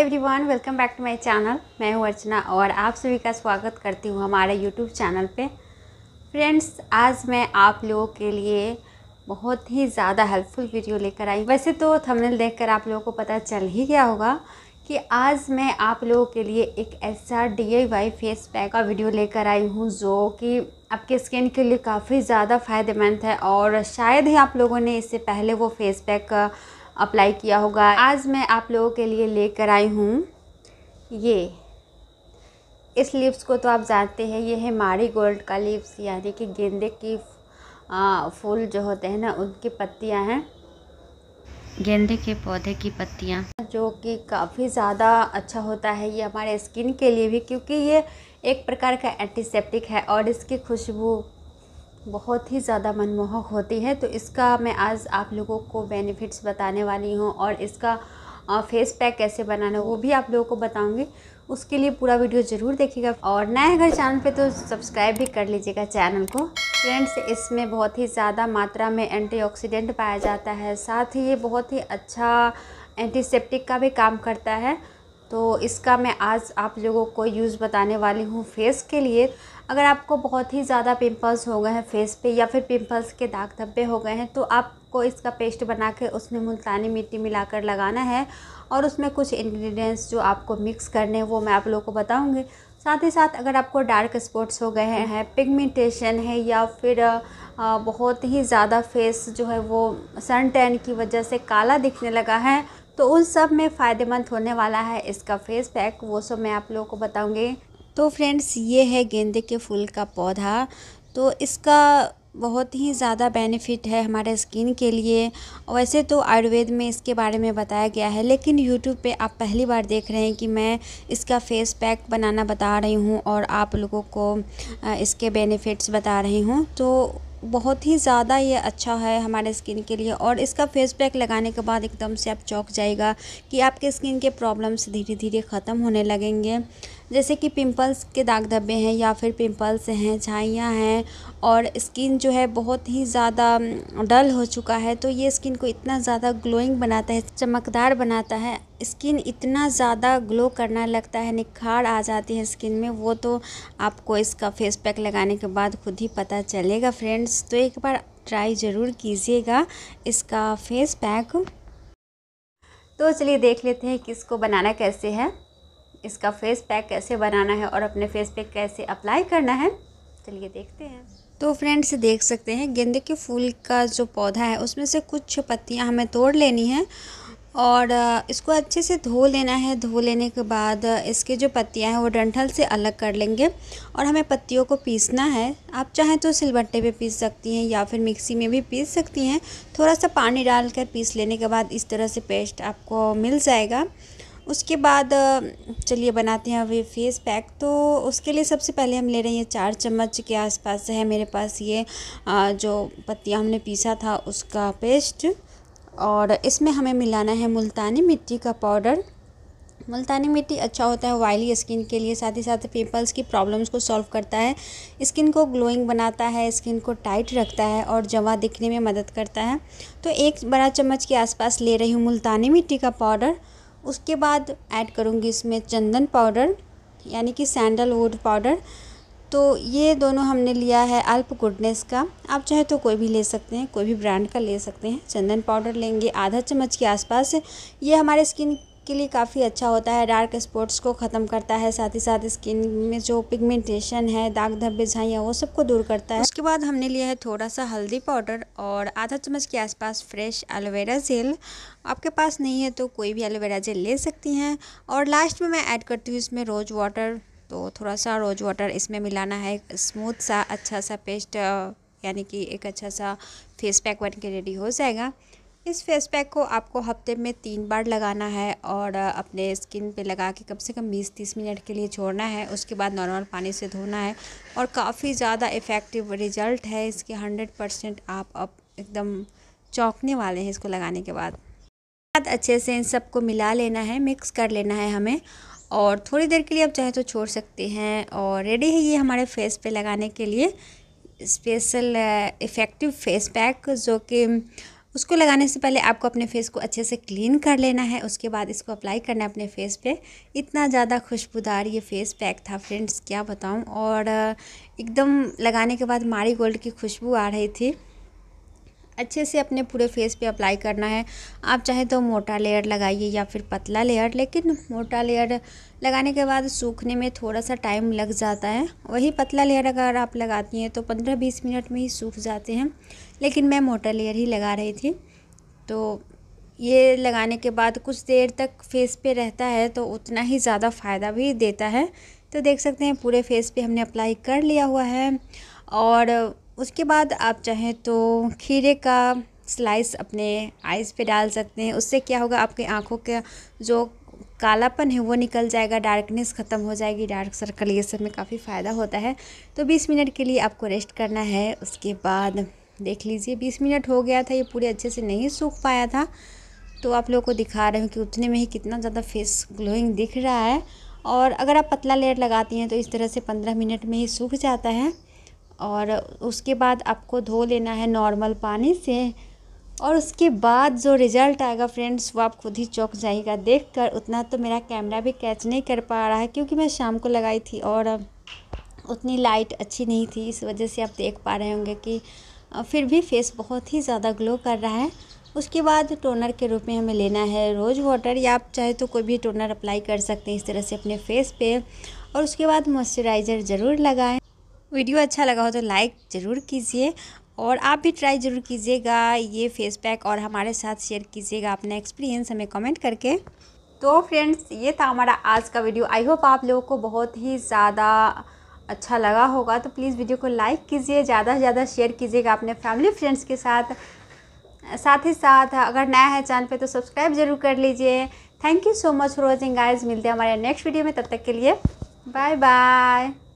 every everyone welcome back to my channel मैं हूँ अर्चना और आप सभी का स्वागत करती हूँ हमारे यूट्यूब चैनल पे फ्रेंड्स आज मैं आप लोगों के लिए बहुत ही ज़्यादा हेल्पफुल वीडियो लेकर आई वैसे तो थंबनेल देखकर आप लोगों को पता चल ही गया होगा कि आज मैं आप लोगों के लिए एक ऐसा डी फेस पैक का वीडियो लेकर आई हूँ जो कि आपके स्किन के लिए काफ़ी ज़्यादा फ़ायदेमंद है और शायद ही आप लोगों ने इससे पहले वो फेस पैक का अप्लाई किया होगा आज मैं आप लोगों के लिए लेकर आई हूँ ये इस लिप्स को तो आप जानते हैं ये है मारी गोल्ड का लिप्स यानी कि गेंदे की फूल जो होते हैं ना उनकी पत्तियाँ हैं गेंदे के पौधे की पत्तियाँ जो कि काफ़ी ज़्यादा अच्छा होता है ये हमारे स्किन के लिए भी क्योंकि ये एक प्रकार का एंटीसेप्टिक है और इसकी खुशबू बहुत ही ज़्यादा मनमोहक होती है तो इसका मैं आज आप लोगों को बेनिफिट्स बताने वाली हूँ और इसका फेस पैक कैसे बनाना है वो भी आप लोगों को बताऊँगी उसके लिए पूरा वीडियो ज़रूर देखिएगा और नए अगर चैनल पे तो सब्सक्राइब भी कर लीजिएगा चैनल को फ्रेंड्स इसमें बहुत ही ज़्यादा मात्रा में एंटीऑक्सीडेंट पाया जाता है साथ ही ये बहुत ही अच्छा एंटीसेप्टिक का भी काम करता है तो इसका मैं आज आप लोगों को यूज़ बताने वाली हूँ फेस के लिए अगर आपको बहुत ही ज़्यादा पिंपल्स हो गए हैं फेस पे या फिर पिंपल्स के दाग धब्बे हो गए हैं तो आपको इसका पेस्ट बना के उसमें मुल्तानी मिट्टी मिलाकर लगाना है और उसमें कुछ इन्ग्रीडियंट्स जो आपको मिक्स करने हैं वो मैं आप लोगों को बताऊँगी साथ ही साथ अगर आपको डार्क स्पॉट्स हो गए हैं पिगमेंटेशन है या फिर बहुत ही ज़्यादा फेस जो है वो सन टैन की वजह से काला दिखने लगा है तो उन सब में फ़ायदेमंद होने वाला है इसका फेस पैक वो सब मैं आप लोगों को बताऊँगी तो फ्रेंड्स ये है गेंदे के फूल का पौधा तो इसका बहुत ही ज़्यादा बेनिफिट है हमारे स्किन के लिए वैसे तो आयुर्वेद में इसके बारे में बताया गया है लेकिन यूट्यूब पे आप पहली बार देख रहे हैं कि मैं इसका फेस पैक बनाना बता रही हूँ और आप लोगों को इसके बेनिफिट्स बता रही हूँ तो बहुत ही ज़्यादा ये अच्छा है हमारे स्किन के लिए और इसका फेस पैक लगाने के बाद एकदम से आप चौक जाएगा कि आपके स्किन के प्रॉब्लम्स धीरे धीरे ख़त्म होने लगेंगे जैसे कि पिंपल्स के दाग धब्बे हैं या फिर पिंपल्स हैं छाइयाँ हैं और स्किन जो है बहुत ही ज़्यादा डल हो चुका है तो ये स्किन को इतना ज़्यादा ग्लोइंग बनाता है चमकदार बनाता है स्किन इतना ज़्यादा ग्लो करना लगता है निखार आ जाती है स्किन में वो तो आपको इसका फेस पैक लगाने के बाद खुद ही पता चलेगा फ्रेंड्स तो एक बार ट्राई ज़रूर कीजिएगा इसका फेस पैक तो चलिए देख लेते हैं कि इसको बनाना कैसे है इसका फेस पैक कैसे बनाना है और अपने फेस पे कैसे अप्लाई करना है चलिए देखते हैं तो फ्रेंड्स देख सकते हैं गेंदे के फूल का जो पौधा है उसमें से कुछ पत्तियां हमें तोड़ लेनी है और इसको अच्छे से धो लेना है धो लेने के बाद इसके जो पत्तियां हैं वो डंठल से अलग कर लेंगे और हमें पत्तियों को पीसना है आप चाहें तो सिलबट्टे पे पीस सकती हैं या फिर मिक्सी में भी पीस सकती हैं थोड़ा सा पानी डालकर पीस लेने के बाद इस तरह से पेस्ट आपको मिल जाएगा उसके बाद चलिए बनाते हैं अभी फेस पैक तो उसके लिए सबसे पहले हम ले रहे हैं चार चम्मच के आसपास है मेरे पास ये जो पत्तियाँ हमने पीसा था उसका पेस्ट और इसमें हमें मिलाना है मुल्तानी मिट्टी का पाउडर मुल्तानी मिट्टी अच्छा होता है वाइली स्किन के लिए साथ ही साथ पिंपल्स की प्रॉब्लम्स को सॉल्व करता है स्किन को ग्लोइंग बनाता है स्किन को टाइट रखता है और जवा दिखने में मदद करता है तो एक बड़ा चम्मच के आसपास ले रही हूँ मुल्तानी मिट्टी का पाउडर उसके बाद ऐड करूँगी इसमें चंदन पाउडर यानी कि सैंडलवुड पाउडर तो ये दोनों हमने लिया है अल्प गुडनेस का आप चाहे तो कोई भी ले सकते हैं कोई भी ब्रांड का ले सकते हैं चंदन पाउडर लेंगे आधा चम्मच के आसपास ये हमारे स्किन के लिए काफ़ी अच्छा होता है डार्क स्पॉट्स को ख़त्म करता है साथ ही साथ स्किन में जो पिगमेंटेशन है दाग धब्बे झाइयाँ वो सबको दूर करता है उसके बाद हमने लिया है थोड़ा सा हल्दी पाउडर और आधा चम्मच के आसपास फ्रेश एलोवेरा जेल आपके पास नहीं है तो कोई भी एलोवेरा जेल ले सकती हैं और लास्ट में मैं ऐड करती हूँ इसमें रोज़ वाटर तो थोड़ा सा रोज़ वाटर इसमें मिलाना है स्मूथ सा अच्छा सा पेस्ट यानी कि एक अच्छा सा फेस पैक बन के रेडी हो जाएगा इस फेस पैक को आपको हफ्ते में तीन बार लगाना है और अपने स्किन पे लगा के कम से कम 20-30 मिनट के लिए छोड़ना है उसके बाद नॉर्मल पानी से धोना है और काफ़ी ज़्यादा इफ़ेक्टिव रिजल्ट है इसके 100 परसेंट आप अब एकदम चौंकने वाले हैं इसको लगाने के बाद बाद अच्छे से इन सबको मिला लेना है मिक्स कर लेना है हमें और थोड़ी देर के लिए आप चाहे तो छोड़ सकते हैं और रेडी है ये हमारे फेस पे लगाने के लिए स्पेशल इफ़ेक्टिव फेस पैक जो कि उसको लगाने से पहले आपको अपने फेस को अच्छे से क्लीन कर लेना है उसके बाद इसको अप्लाई करना है अपने फेस पे इतना ज़्यादा खुशबूदार ये फेस पैक था फ्रेंड्स क्या बताऊँ और एकदम लगाने के बाद मारी गोल्ड की खुशबू आ रही थी अच्छे से अपने पूरे फेस पे अप्लाई करना है आप चाहे तो मोटा लेयर लगाइए या फिर पतला लेयर लेकिन मोटा लेयर लगाने के बाद सूखने में थोड़ा सा टाइम लग जाता है वही पतला लेयर अगर आप लगाती हैं तो पंद्रह बीस मिनट में ही सूख जाते हैं लेकिन मैं मोटा लेयर ही लगा रही थी तो ये लगाने के बाद कुछ देर तक फेस पे रहता है तो उतना ही ज़्यादा फ़ायदा भी देता है तो देख सकते हैं पूरे फेस पे हमने अप्लाई कर लिया हुआ है और उसके बाद आप चाहें तो खीरे का स्लाइस अपने आइज़ पे डाल सकते हैं उससे क्या होगा आपके आँखों का जो कालापन है वो निकल जाएगा डार्कनेस ख़त्म हो जाएगी डार्क सर्कल ये सब में काफ़ी फ़ायदा होता है तो 20 मिनट के लिए आपको रेस्ट करना है उसके बाद देख लीजिए 20 मिनट हो गया था ये पूरे अच्छे से नहीं सूख पाया था तो आप लोगों को दिखा रहे हैं कि उतने में ही कितना ज़्यादा फेस ग्लोइंग दिख रहा है और अगर आप पतला लेयर लगाती हैं तो इस तरह से पंद्रह मिनट में ही सूख जाता है और उसके बाद आपको धो लेना है नॉर्मल पानी से और उसके बाद जो रिज़ल्ट आएगा फ्रेंड्स वो आप खुद ही चौक जाएगा देखकर उतना तो मेरा कैमरा भी कैच नहीं कर पा रहा है क्योंकि मैं शाम को लगाई थी और उतनी लाइट अच्छी नहीं थी इस वजह से आप देख पा रहे होंगे कि फिर भी फेस बहुत ही ज़्यादा ग्लो कर रहा है उसके बाद टोनर के रूप में हमें लेना है रोज़ वाटर या आप चाहे तो कोई भी टोनर अप्लाई कर सकते हैं इस तरह से अपने फेस पर और उसके बाद मॉइस्चराइज़र ज़रूर लगाएँ वीडियो अच्छा लगा हो तो लाइक ज़रूर कीजिए और आप भी ट्राई ज़रूर कीजिएगा ये फेस पैक और हमारे साथ शेयर कीजिएगा अपना एक्सपीरियंस हमें कमेंट करके तो फ्रेंड्स ये था हमारा आज का वीडियो आई होप आप लोगों को बहुत ही ज़्यादा अच्छा लगा होगा तो प्लीज़ वीडियो को लाइक कीजिए ज़्यादा से ज़्यादा शेयर कीजिएगा अपने फैमिली फ्रेंड्स के साथ साथ ही साथ अगर नया है चैनल पे तो सब्सक्राइब जरूर कर लीजिए thank you so much for watching guys मिलते हैं हमारे नेक्स्ट वीडियो में तब तक के लिए बाय बाय